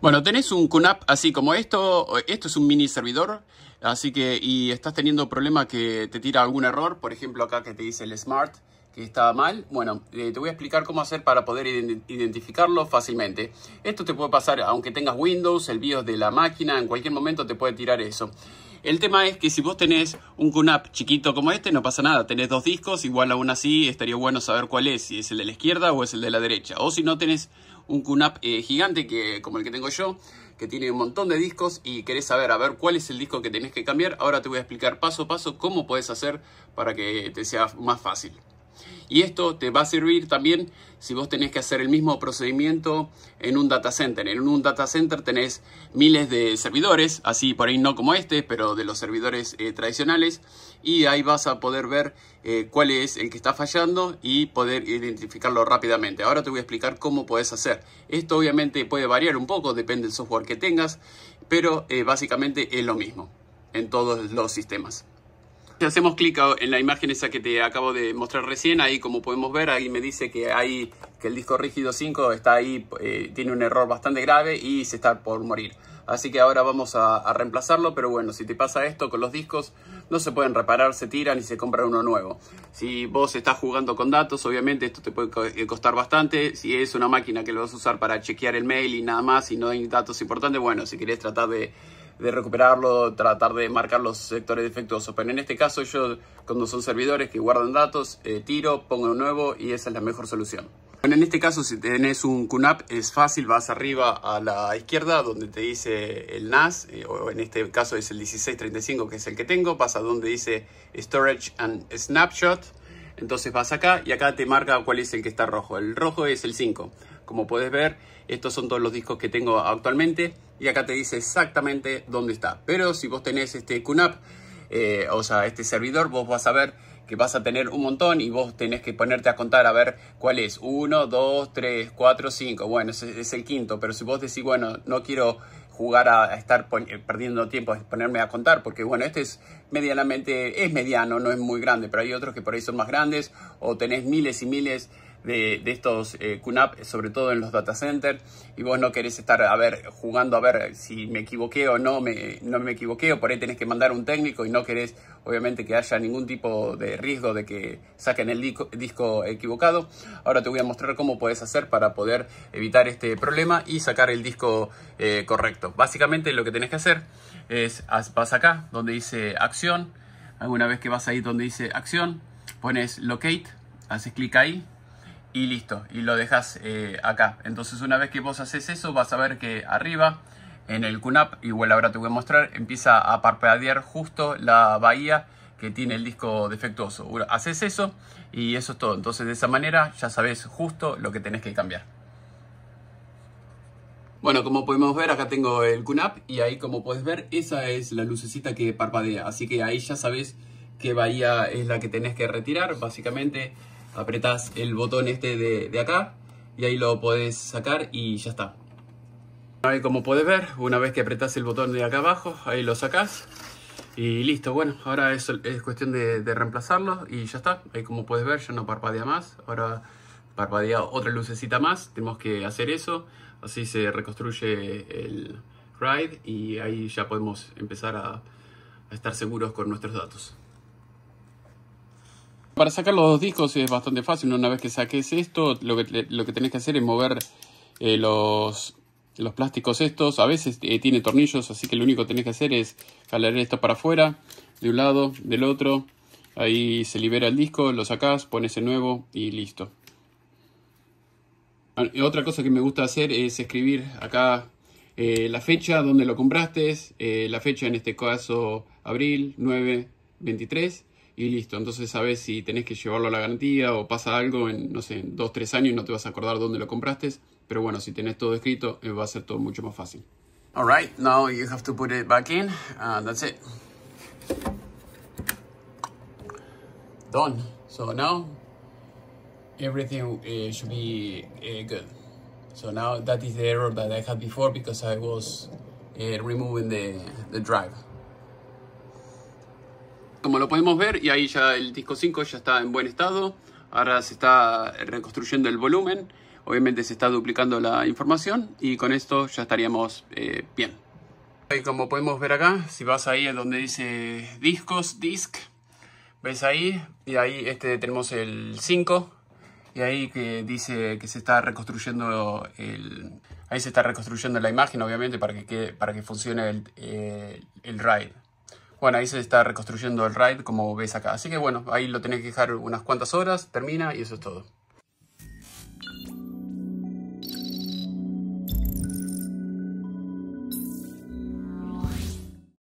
Bueno, tenés un QNAP así como esto, esto es un mini servidor, así que y estás teniendo problema que te tira algún error, por ejemplo acá que te dice el Smart, ¿Está estaba mal. Bueno, eh, te voy a explicar cómo hacer para poder identificarlo fácilmente. Esto te puede pasar aunque tengas Windows, el BIOS de la máquina, en cualquier momento te puede tirar eso. El tema es que si vos tenés un QNAP chiquito como este, no pasa nada. Tenés dos discos, igual aún así estaría bueno saber cuál es, si es el de la izquierda o es el de la derecha. O si no tenés un QNAP eh, gigante como el que tengo yo, que tiene un montón de discos y querés saber a ver cuál es el disco que tenés que cambiar, ahora te voy a explicar paso a paso cómo puedes hacer para que te sea más fácil. Y esto te va a servir también si vos tenés que hacer el mismo procedimiento en un data center. En un data center tenés miles de servidores, así por ahí no como este, pero de los servidores eh, tradicionales. Y ahí vas a poder ver eh, cuál es el que está fallando y poder identificarlo rápidamente. Ahora te voy a explicar cómo podés hacer. Esto obviamente puede variar un poco, depende del software que tengas, pero eh, básicamente es lo mismo en todos los sistemas. Si hacemos clic en la imagen esa que te acabo de mostrar recién, ahí como podemos ver, ahí me dice que, hay, que el disco rígido 5 está ahí, eh, tiene un error bastante grave y se está por morir. Así que ahora vamos a, reemplazarlo, pero bueno, si te pasa esto con los discos, no se pueden reparar, se tiran y se compra uno nuevo. Si vos estás jugando con datos, obviamente esto te puede eh, costar bastante. Si es una máquina que lo vas a usar para chequear el mail y nada más, y no hay datos importantes, bueno, si querés tratar de recuperarlo, tratar de marcar los sectores defectuosos. Pero en este caso yo, cuando son servidores que guardan datos, eh, tiro, pongo nuevo y esa es la mejor solución en este caso, si tenés un QNAP, es fácil, vas arriba a la izquierda donde te dice el NAS, eh, o en este caso es el 1635, que es el que tengo, vas a donde dice Storage and Snapshot, entonces vas acá y acá te marca cuál es el que está rojo. El rojo es el 5. Como puedes ver, estos son todos los discos que tengo actualmente y acá te dice exactamente dónde está. Pero si vos tenés este QNAP, eh, o sea, este servidor, vos vas a ver que vas a tener un montón y vos tenés que ponerte a contar a ver cuál es. Uno, dos, tres, cuatro, cinco. Bueno, ese es el quinto, pero si vos decís, bueno, no quiero jugar a, estar eh, perdiendo tiempo, a ponerme a contar, porque bueno, este es medianamente, es mediano, no es muy grande, pero hay otros que por ahí son más grandes o tenés miles y miles de, estos eh, sobre todo en los data centers, y vos no querés estar a ver, jugando a ver si me equivoqué o no me, no me equivoqué, o por ahí tenés que mandar un técnico y no querés, obviamente, que haya ningún tipo de riesgo de que saquen el disco, equivocado. Ahora te voy a mostrar cómo puedes hacer para poder evitar este problema y sacar el disco eh, correcto. Básicamente lo que tenés que hacer es, vas acá donde dice acción, alguna vez que vas ahí donde dice acción, pones locate, haces clic ahí, y listo, y lo dejas eh, acá. Entonces una vez que vos haces eso vas a ver que arriba en el QNAP, igual ahora te voy a mostrar, empieza a parpadear justo la bahía que tiene el disco defectuoso. Haces eso y eso es todo. Entonces de esa manera ya sabes justo lo que tenés que cambiar. Bueno, como podemos ver, acá tengo el kunap y ahí como puedes ver, esa es la lucecita que parpadea. Así que ahí ya sabes qué bahía es la que tenés que retirar. Básicamente apretas el botón este de, de acá y ahí lo podés sacar y ya está. Ahí como podés ver, una vez que apretás el botón de acá abajo, ahí lo sacás y listo. Bueno, ahora es, es cuestión de, de, reemplazarlo y ya está. Ahí como puedes ver ya no parpadea más. Ahora parpadea otra lucecita más. Tenemos que hacer eso. Así se reconstruye el ride y ahí ya podemos empezar a estar seguros con nuestros datos. Para sacar los dos discos es bastante fácil. Una vez que saques esto, lo que, lo que tenés que hacer es mover eh, los, los plásticos estos. A veces eh, tiene tornillos, así que lo único que tenés que hacer es jalar esto para afuera, de un lado, del otro. Ahí se libera el disco, lo sacas pones el nuevo y listo. Ah, y otra cosa que me gusta hacer es escribir acá eh, la fecha donde lo compraste, la fecha en este caso abril 9, 23 y listo. Entonces sabes si tenés que llevarlo a la garantía o pasa algo en, no sé, en 2, 3 años y no te vas a acordar dónde lo compraste. Pero bueno, si tenés todo escrito, eh, va a ser todo mucho más fácil. All right, now you have to put it back in and uh, that's it. Done. So now everything uh, should be uh, good. So now that is the error that I had before because I was removing the, the drive como lo podemos ver, y ahí ya el disco 5 ya está en buen estado. Ahora se está reconstruyendo el volumen. Obviamente se está duplicando la información y con esto ya estaríamos eh, bien. Y como podemos ver acá, si vas ahí a donde dice discos, disc, ves ahí, y ahí este tenemos el 5, y ahí que dice que se está reconstruyendo el... Ahí se está reconstruyendo la imagen, obviamente, para que, para que funcione el, eh, el RAID. Bueno, ahí se está reconstruyendo el ride como ves acá. Así que bueno, ahí lo tenés que dejar unas cuantas horas, termina y eso es todo.